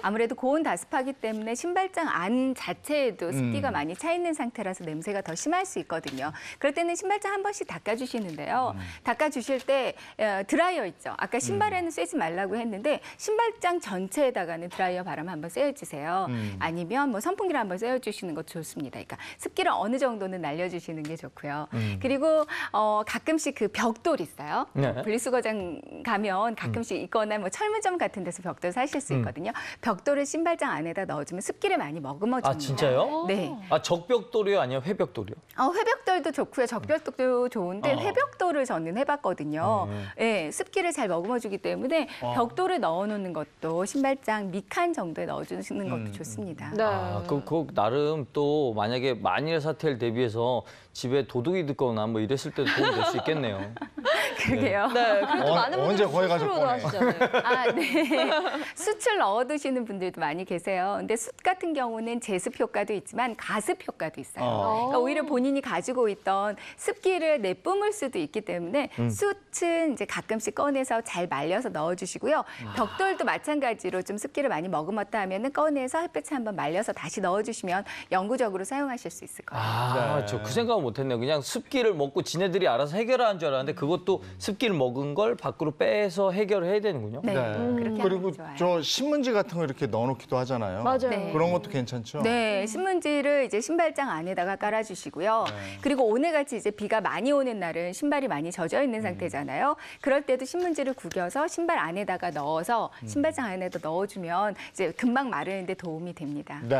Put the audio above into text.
네. 아무래도 고온 다습하기 때문에 신발장 안 자체에도 습기가 음. 많이 차 있는 상태라서 냄새가 더 심할 수 있거든요. 그럴 때는 신발장 한 번씩 닦아주시는데요. 음. 닦아주실 때 어, 드라이어 있죠. 아까 음. 신발에는 음. 쐬지 말라고 했는데 신발장 전체에다가는 드라이어 바람 한번 쐬어주세요. 음. 아니면 뭐 선풍기를 한번 쐬어주시는 것 좋습니다. 그러니까 습기를 어느 정도는 날려주시는 게 좋고요. 음. 그리고 어, 가끔씩 그 벽돌 있어요. 네. 분리수거장 가면 가끔씩 있거나 뭐 철문점 같은 데서 벽돌 사실 수 있거든요. 벽 벽돌을 신발장 안에다 넣어주면 습기를 많이 머금어줍니다. 아 진짜요? 네. 아 적벽돌이요 아니요 회벽돌이요? 어, 회벽돌도 좋고요. 적벽돌도 좋은데 어. 회벽돌을 저는 해봤거든요. 음. 예, 네, 습기를 잘 머금어주기 때문에 어. 벽돌을 넣어놓는 것도 신발장 밑칸 정도에 넣어주는 것도 음. 좋습니다. 네. 아, 그, 그 나름 또 만약에 만일 사태를 대비해서 집에 도둑이 듣거나 뭐 이랬을 때도 도움 될수 있겠네요. 그게요. 러 네, 그래도 어, 많은 언제 분들이 거기 가서 수로 꺼내. 하시잖아요. 아, 네. 숯을 넣어 드시는 분들도 많이 계세요. 근데 숯 같은 경우는 제습 효과도 있지만 가습 효과도 있어요. 어. 그러니까 오히려 본인이 가지고 있던 습기를 내뿜을 수도 있기 때문에 음. 숯은 이제 가끔씩 꺼내서 잘 말려서 넣어 주시고요. 아. 벽돌도 마찬가지로 좀 습기를 많이 머금었다 하면은 꺼내서 햇볕에 한번 말려서 다시 넣어 주시면 영구적으로 사용하실 수 있을 거예요. 아, 네. 저그 생각은 못했네요. 그냥 습기를 먹고 지네들이 알아서 해결하는 줄 알았는데 그것도 습기를 먹은 걸 밖으로 빼서 해결해야 을 되는군요. 네. 네. 음, 그렇 그리고 저 신문지 같은 거 이렇게 넣어놓기도 하잖아요. 맞아요. 네. 네. 그런 것도 괜찮죠? 네, 신문지를 이제 신발장 안에다가 깔아주시고요. 네. 그리고 오늘같이 이제 비가 많이 오는 날은 신발이 많이 젖어 있는 음. 상태잖아요. 그럴 때도 신문지를 구겨서 신발 안에다가 넣어서 음. 신발장 안에다 넣어주면 이제 금방 마르는데 도움이 됩니다. 네.